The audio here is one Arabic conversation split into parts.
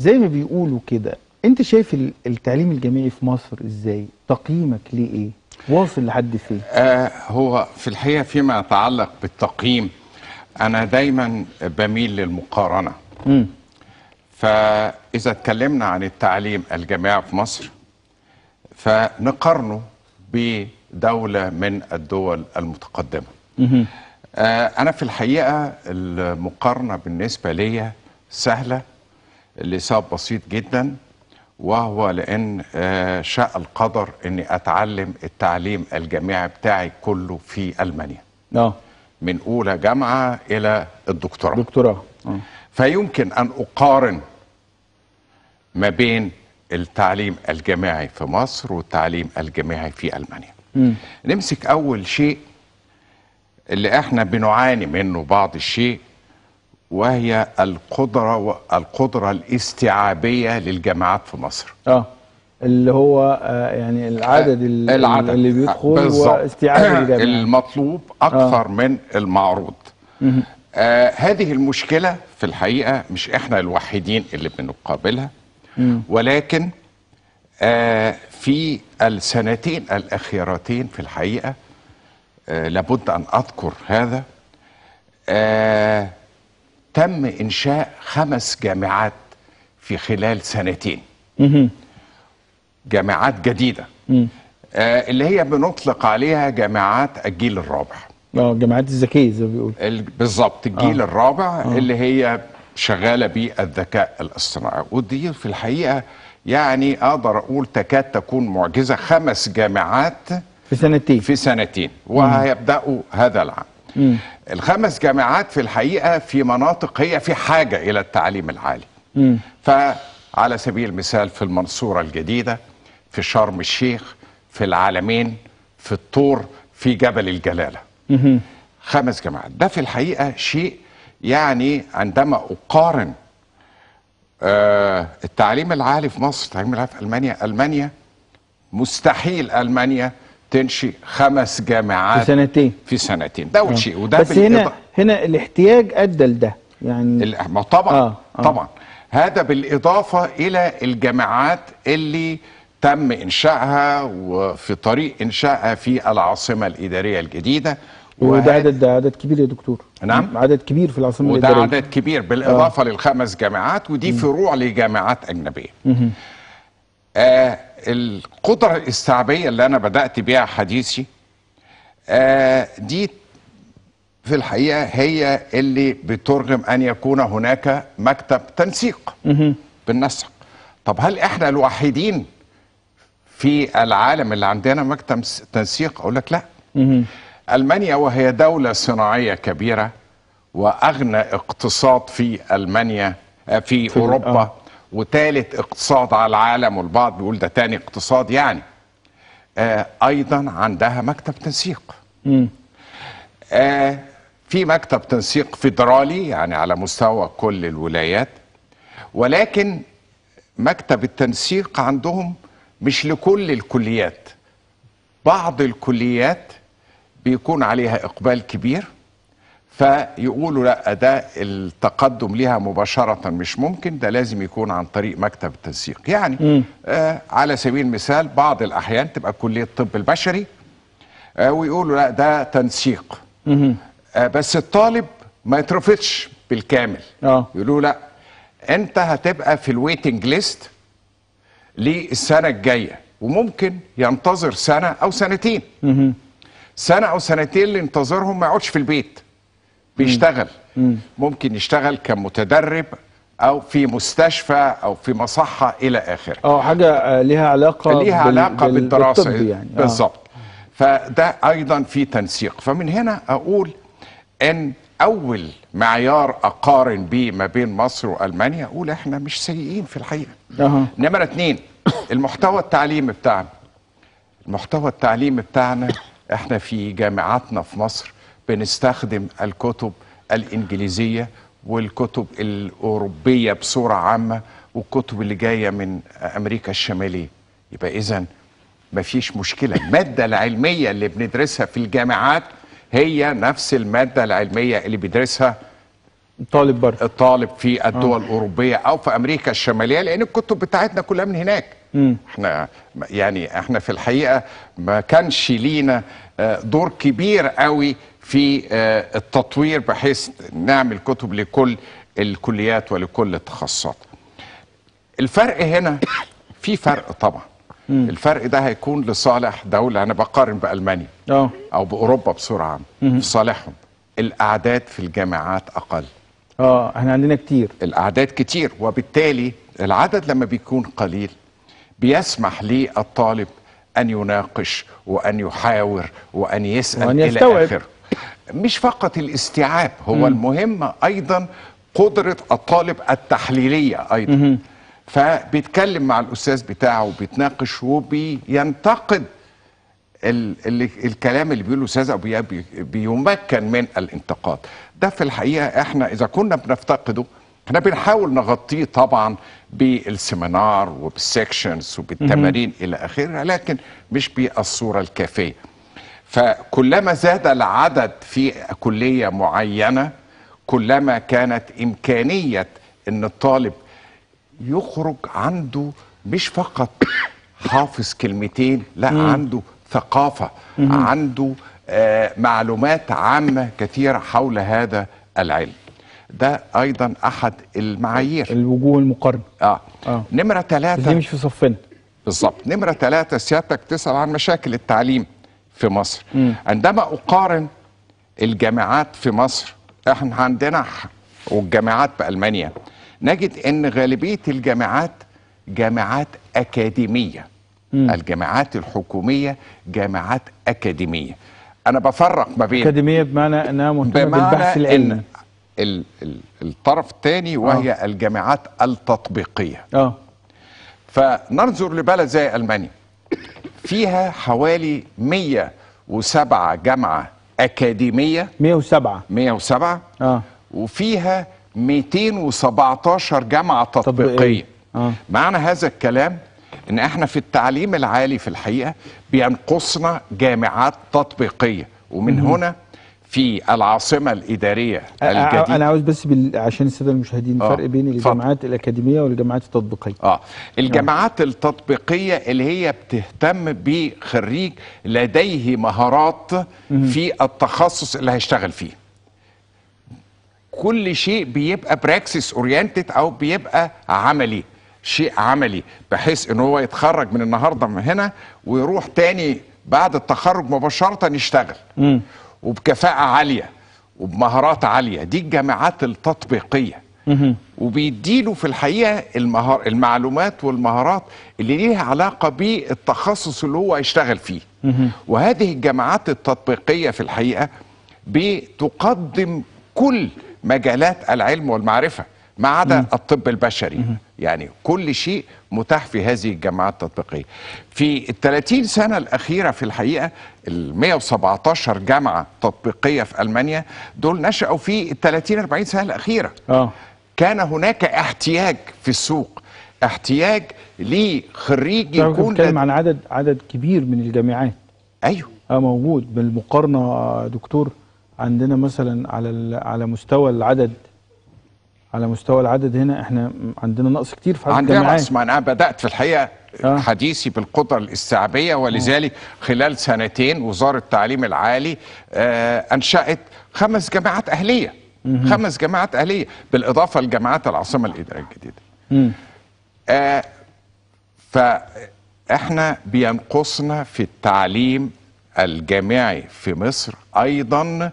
زي ما بيقولوا كده انت شايف التعليم الجامعي في مصر ازاي تقييمك ليه ايه واصل لحد فين آه هو في الحقيقه فيما يتعلق بالتقييم انا دايما بميل للمقارنه م. فاذا اتكلمنا عن التعليم الجامعي في مصر فنقارنه بدوله من الدول المتقدمه م. آه انا في الحقيقه المقارنه بالنسبه ليا سهله لسبب بسيط جدا وهو لأن آه، شاء القدر أني أتعلم التعليم الجامعي بتاعي كله في ألمانيا آه. من أولى جامعة إلى الدكتوراه دكتوراه آه. فيمكن أن أقارن ما بين التعليم الجامعي في مصر والتعليم الجامعي في ألمانيا م. نمسك أول شيء اللي احنا بنعاني منه بعض الشيء وهي القدره القدره الاستيعابيه للجامعات في مصر اه اللي هو آه، يعني العدد اللي, آه، العدد اللي بيدخل واستيعاب المطلوب اكثر آه. من المعروض آه هذه المشكله في الحقيقه مش احنا الوحيدين اللي بنقابلها ولكن آه في السنتين الاخيرتين في الحقيقه آه لابد ان اذكر هذا آه تم إنشاء خمس جامعات في خلال سنتين جامعات جديدة آه اللي هي بنطلق عليها جامعات الجيل الرابع اه جامعات الذكية زي ما بيقولوا بالظبط الجيل آه. الرابع آه. اللي هي شغالة بالذكاء الاصطناعي ودي في الحقيقة يعني أقدر أقول تكاد تكون معجزة خمس جامعات في سنتين في سنتين وهيبدأوا هذا العام مم. الخمس جامعات في الحقيقه في مناطق هي في حاجه الى التعليم العالي مم. فعلى سبيل المثال في المنصوره الجديده في شرم الشيخ في العالمين في الطور في جبل الجلاله مم. خمس جامعات ده في الحقيقه شيء يعني عندما اقارن آه التعليم العالي في مصر التعليم العالي في المانيا المانيا مستحيل المانيا تنشئ خمس جامعات في سنتين في سنتين ده اول آه. شيء وده بس هنا هنا الاحتياج ادى لده يعني ما طبعا آه آه. طبعا هذا بالاضافه الى الجامعات اللي تم انشائها وفي طريق انشائها في العاصمه الاداريه الجديده وده عدد ده عدد كبير يا دكتور نعم عدد كبير في العاصمه وده الاداريه وده عدد كبير بالاضافه آه. للخمس جامعات ودي فروع لجامعات اجنبيه آه القدرة الاستيعابية اللي أنا بدأت بيها حديثي آه، دي في الحقيقة هي اللي بترغم أن يكون هناك مكتب تنسيق بالنسق طب هل إحنا الوحيدين في العالم اللي عندنا مكتب تنسيق أقول لك لا ألمانيا وهي دولة صناعية كبيرة وأغنى اقتصاد في ألمانيا آه، في, في أوروبا آه. وتالت اقتصاد على العالم والبعض بيقول ده تاني اقتصاد يعني آه ايضا عندها مكتب تنسيق آه في مكتب تنسيق فيدرالي يعني على مستوى كل الولايات ولكن مكتب التنسيق عندهم مش لكل الكليات بعض الكليات بيكون عليها اقبال كبير فيقولوا لا ده التقدم ليها مباشرة مش ممكن ده لازم يكون عن طريق مكتب التنسيق يعني آه على سبيل المثال بعض الأحيان تبقى كلية الطب البشري آه ويقولوا لا ده تنسيق آه بس الطالب ما يترفضش بالكامل آه. يقولوا لا انت هتبقى في الويتنج ليست للسنة الجاية وممكن ينتظر سنة أو سنتين م. سنة أو سنتين اللي انتظرهم ما يقعدش في البيت بيشتغل ممكن يشتغل كمتدرب او في مستشفى او في مصحه الى اخره اه حاجه ليها علاقه ليها بال... علاقه بالدراسه يعني. آه. بالظبط فده ايضا في تنسيق فمن هنا اقول ان اول معيار اقارن بيه ما بين مصر والمانيا اقول احنا مش سيئين في الحقيقه أه. نمره اتنين المحتوى التعليمي بتاعنا المحتوى التعليمي بتاعنا احنا في جامعاتنا في مصر بنستخدم الكتب الإنجليزية والكتب الأوروبية بصورة عامة والكتب اللي جاية من أمريكا الشمالية يبقى إذا مفيش مشكلة المادة العلمية اللي بندرسها في الجامعات هي نفس المادة العلمية اللي بيدرسها الطالب بره الطالب في الدول آه. الأوروبية أو في أمريكا الشمالية لأن الكتب بتاعتنا كلها من هناك م. احنا يعني احنا في الحقيقة ما كانش لينا آه، دور كبير قوي في آه، التطوير بحيث نعمل كتب لكل الكليات ولكل التخصصات الفرق هنا في فرق طبعا الفرق ده هيكون لصالح دولة أنا بقارن بألمانيا آه. أو بأوروبا بصورة عامة في صالحهم الأعداد في الجامعات أقل اه احنا عندنا كتير الأعداد كتير وبالتالي العدد لما بيكون قليل بيسمح للطالب أن يناقش وأن يحاور وأن يسأل وأن يستوعب. إلى آخر مش فقط الاستيعاب هو م. المهم ايضا قدره الطالب التحليليه ايضا م. فبيتكلم مع الاستاذ بتاعه وبيتناقش وبينتقد ال ال الكلام اللي بيقوله الاستاذ او بيمكن من الانتقاد ده في الحقيقه احنا اذا كنا بنفتقده احنا بنحاول نغطيه طبعا بالسيمينار وبالسكشنز وبالتمارين الى اخره لكن مش بالصوره الكافيه فكلما زاد العدد في كلية معينة كلما كانت إمكانية أن الطالب يخرج عنده مش فقط حافظ كلمتين لا عنده ثقافة عنده آه، معلومات عامة كثيرة حول هذا العلم ده أيضا أحد المعايير الوجوه المقارنة آه. آه. نمرة ثلاثة دي مش في صفنا بالظبط نمرة ثلاثة سيادتك تسأل عن مشاكل التعليم في مصر م. عندما أقارن الجامعات في مصر احنا عندنا والجامعات في ألمانيا نجد أن غالبية الجامعات جامعات أكاديمية م. الجامعات الحكومية جامعات أكاديمية أنا بفرق ما بين أكاديمية بمعنى أنها مهتمة بالبحث العلمي إن الطرف الثاني وهي أوه. الجامعات التطبيقية أوه. فننظر لبلد زي ألمانيا فيها حوالي 107 جامعه اكاديميه 107 107 اه وفيها 217 جامعه تطبيقيه إيه؟ آه. معنى هذا الكلام ان احنا في التعليم العالي في الحقيقه بينقصنا جامعات تطبيقيه ومن مم. هنا في العاصمة الإدارية الجديدة أنا عاوز بس بال... عشان السادة المشاهدين آه. فرق بين الجامعات فضل. الأكاديمية والجامعات التطبيقية آه. الجامعات يعني. التطبيقية اللي هي بتهتم بخريج لديه مهارات مم. في التخصص اللي هيشتغل فيه كل شيء بيبقى براكسس اورينتد او بيبقى عملي شيء عملي بحيث ان هو يتخرج من النهارده من هنا ويروح تاني بعد التخرج مباشره يشتغل مم. وبكفاءه عاليه وبمهارات عاليه دي الجامعات التطبيقيه وبيديله في الحقيقه المهار المعلومات والمهارات اللي ليها علاقه بالتخصص اللي هو هيشتغل فيه وهذه الجامعات التطبيقيه في الحقيقه بتقدم كل مجالات العلم والمعرفه ما عدا الطب البشري يعني كل شيء متاح في هذه الجامعات التطبيقيه. في ال 30 سنه الاخيره في الحقيقه ال 117 جامعه تطبيقيه في المانيا دول نشأوا في ال 30 40 سنه الاخيره. اه كان هناك احتياج في السوق احتياج لخريج يكون بتتكلم عن عدد عدد كبير من الجامعات ايوه اه موجود بالمقارنه دكتور عندنا مثلا على على مستوى العدد على مستوى العدد هنا احنا عندنا نقص كتير في عدد عندنا نقص ما انا بدات في الحقيقه آه. حديثي بالقدرة الاستيعابية ولذلك خلال سنتين وزارة التعليم العالي آه أنشأت خمس جامعات أهلية مم. خمس جامعات أهلية بالإضافة لجامعات العاصمة الإدارية الجديدة آه فإحنا بينقصنا في التعليم الجامعي في مصر أيضا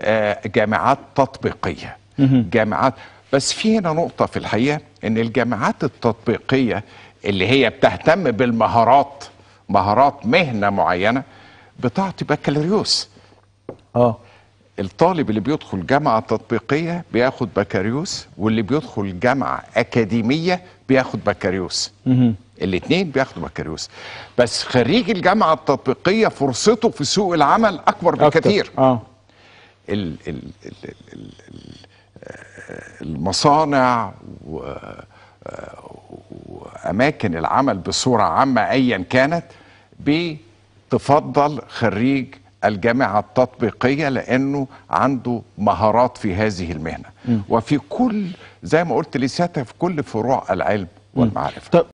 آه جامعات تطبيقية جامعات بس في هنا نقطة في الحقيقة إن الجامعات التطبيقية اللي هي بتهتم بالمهارات مهارات مهنة معينة بتعطي بكالوريوس اه الطالب اللي بيدخل جامعة تطبيقية بياخد بكالوريوس واللي بيدخل جامعة أكاديمية بياخد بكالوريوس الاثنين بياخدوا بكالوريوس بس خريج الجامعة التطبيقية فرصته في سوق العمل أكبر بكثير أكتر. اه ال ال ال ال ال المصانع واماكن العمل بصوره عامه ايا كانت بتفضل خريج الجامعه التطبيقيه لانه عنده مهارات في هذه المهنه م. وفي كل زي ما قلت لسيادتك في كل فروع العلم والمعرفه